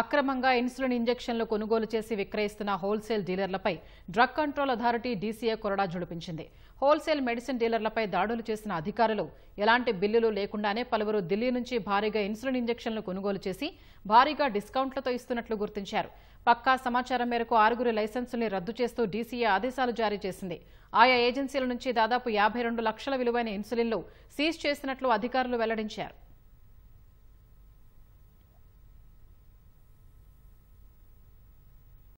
అక్రమంగా ఇన్సులిన్ ఇంజెక్షన్లు కొనుగోలు చేసి విక్రయిస్తున్న హోల్సేల్ డీలర్లపై డ్రగ్ కంట్రోల్ అథారిటీ డీసీఏ కొరడా జుడిపించింది హోల్సేల్ మెడిసిన్ డీలర్లపై దాడులు చేసిన అధికారులు ఎలాంటి బిల్లులు లేకుండానే పలువురు ఢిల్లీ నుంచి భారీగా ఇన్సులిన్ ఇంజెక్షన్లు కొనుగోలు చేసి భారీగా డిస్కౌంట్లతో ఇస్తున్నట్లు గుర్తించారు పక్కా సమాచారం మేరకు ఆరుగురు లైసెన్సుల్ని రద్దు చేస్తూ డీసీఏ ఆదేశాలు జారీ చేసింది ఆయా ఏజెన్సీల నుంచి దాదాపు యాభై లక్షల విలువైన ఇన్సులిన్లు సీజ్ చేసినట్లు అధికారులు వెల్లడించారు